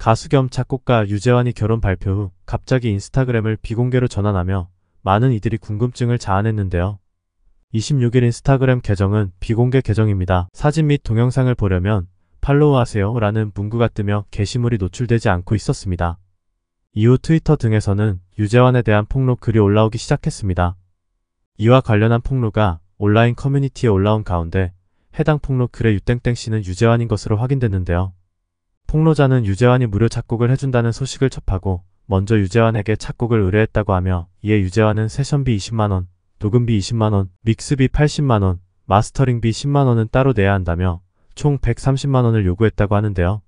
가수 겸 작곡가 유재환이 결혼 발표 후 갑자기 인스타그램을 비공개로 전환하며 많은 이들이 궁금증을 자아냈는데요. 26일 인스타그램 계정은 비공개 계정입니다. 사진 및 동영상을 보려면 팔로우하세요 라는 문구가 뜨며 게시물이 노출되지 않고 있었습니다. 이후 트위터 등에서는 유재환에 대한 폭로 글이 올라오기 시작했습니다. 이와 관련한 폭로가 온라인 커뮤니티에 올라온 가운데 해당 폭로 글의 유땡땡 씨는 유재환인 것으로 확인됐는데요. 폭로자는 유재환이 무료 작곡을 해준다는 소식을 접하고 먼저 유재환에게 작곡을 의뢰했다고 하며 이에 유재환은 세션비 20만원, 녹음비 20만원, 믹스비 80만원, 마스터링비 10만원은 따로 내야 한다며 총 130만원을 요구했다고 하는데요.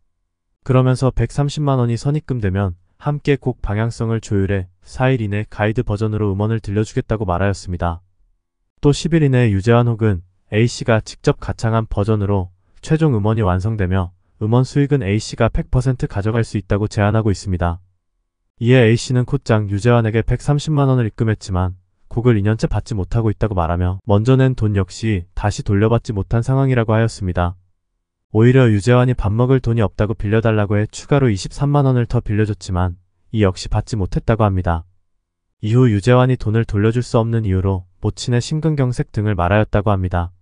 그러면서 130만원이 선입금 되면 함께 곡 방향성을 조율해 4일 이내 가이드 버전으로 음원을 들려주겠다고 말하였습니다. 또 10일 이내 유재환 혹은 A씨가 직접 가창한 버전으로 최종 음원이 완성되며 음원 수익은 A씨가 100% 가져갈 수 있다고 제안하고 있습니다. 이에 A씨는 콧장 유재환에게 130만원을 입금했지만 곡을 2년째 받지 못하고 있다고 말하며 먼저 낸 돈 역시 다시 돌려받지 못한 상황이라고 하였습니다. 오히려 유재환이 밥 먹을 돈이 없다고 빌려달라고 해 추가로 23만원을 더 빌려줬지만 이 역시 받지 못했다고 합니다. 이후 유재환이 돈을 돌려줄 수 없는 이유로 모친의 심근경색 등을 말하였다고 합니다.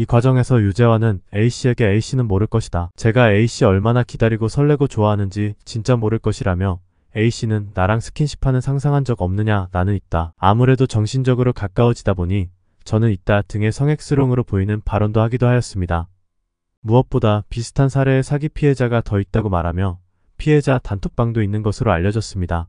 이 과정에서 유재환은 A씨에게 A씨는 모를 것이다. 제가 A씨 얼마나 기다리고 설레고 좋아하는지 진짜 모를 것이라며 A씨는 나랑 스킨십하는 상상한 적 없느냐 나는 있다. 아무래도 정신적으로 가까워지다 보니 저는 있다 등의 성액스러움으로 보이는 발언도 하기도 하였습니다. 무엇보다 비슷한 사례의 사기 피해자가 더 있다고 말하며 피해자 단톡방도 있는 것으로 알려졌습니다.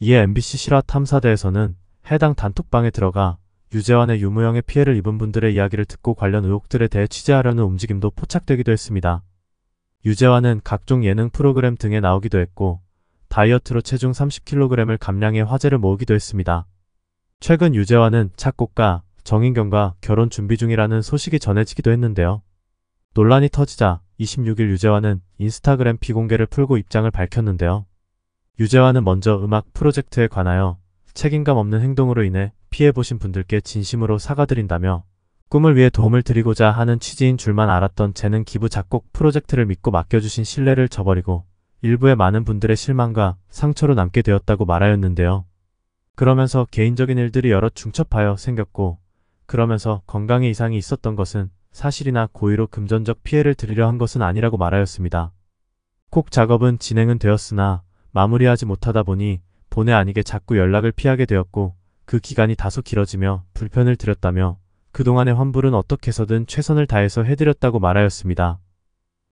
이에 MBC 실화 탐사대에서는 해당 단톡방에 들어가 유재환의 유무형의 피해를 입은 분들의 이야기를 듣고 관련 의혹들에 대해 취재하려는 움직임도 포착되기도 했습니다. 유재환은 각종 예능 프로그램 등에 나오기도 했고 다이어트로 체중 30kg을 감량해 화제를 모으기도 했습니다. 최근 유재환은 착곡가 정인경과 결혼 준비 중이라는 소식이 전해지기도 했는데요. 논란이 터지자 26일 유재환은 인스타그램 비공개를 풀고 입장을 밝혔는데요. 유재환은 먼저 음악 프로젝트에 관하여 책임감 없는 행동으로 인해 피해보신 분들께 진심으로 사과드린다며 꿈을 위해 도움을 드리고자 하는 취지인 줄만 알았던 재능 기부 작곡 프로젝트를 믿고 맡겨주신 신뢰를 저버리고 일부의 많은 분들의 실망과 상처로 남게 되었다고 말하였는데요. 그러면서 개인적인 일들이 여러 중첩하여 생겼고 그러면서 건강에 이상이 있었던 것은 사실이나 고의로 금전적 피해를 드리려 한 것은 아니라고 말하였습니다. 콕 작업은 진행은 되었으나 마무리하지 못하다 보니 본의 아니게 자꾸 연락을 피하게 되었고 그 기간이 다소 길어지며 불편을 드렸다며 그동안의 환불은 어떻게 해서든 최선을 다해서 해드렸다고 말하였습니다.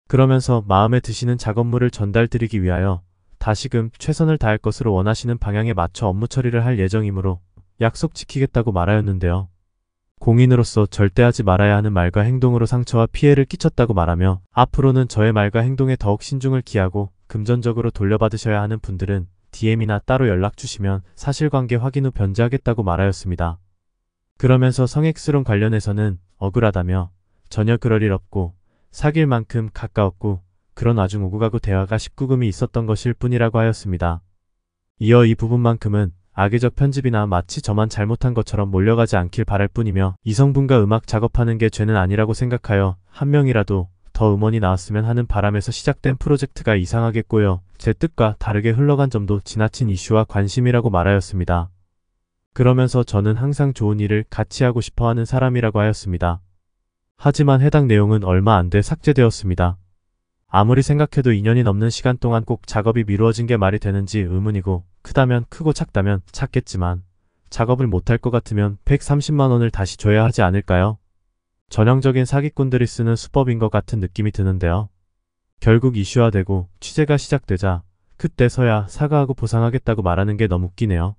그러면서 마음에 드시는 작업물을 전달드리기 위하여 다시금 최선을 다할 것으로 원하시는 방향에 맞춰 업무 처리를 할 예정이므로 약속 지키겠다고 말하였는데요. 공인으로서 절대 하지 말아야 하는 말과 행동으로 상처와 피해를 끼쳤다고 말하며 앞으로는 저의 말과 행동에 더욱 신중을 기하고 금전적으로 돌려받으셔야 하는 분들은 DM이나 따로 연락 주시면 사실관계 확인 후 변제하겠다고 말하였습니다. 그러면서 성액수론 관련해서는 억울하다며 전혀 그럴 일 없고 사귈 만큼 가까웠고 그런 와중 오고 가고 대화가 19금이 있었던 것일 뿐이라고 하였습니다. 이어 이 부분만큼은 악의적 편집이나 마치 저만 잘못한 것처럼 몰려가지 않길 바랄 뿐이며 이성분과 음악 작업하는 게 죄는 아니라고 생각하여 한 명이라도 더 음원이 나왔으면 하는 바람에서 시작된 프로젝트가 이상하겠고요. 제 뜻과 다르게 흘러간 점도 지나친 이슈와 관심이라고 말하였습니다. 그러면서 저는 항상 좋은 일을 같이 하고 싶어 하는 사람이라고 하였습니다. 하지만 해당 내용은 얼마 안 돼 삭제되었습니다. 아무리 생각해도 2년이 넘는 시간 동안 꼭 작업이 미루어진 게 말이 되는지 의문이고 크다면 크고 작다면 작겠지만 작업을 못할 것 같으면 130만원을 다시 줘야 하지 않을까요? 전형적인 사기꾼들이 쓰는 수법인 것 같은 느낌이 드는데요. 결국 이슈화되고 취재가 시작되자 그때서야 사과하고 보상하겠다고 말하는 게 너무 웃기네요.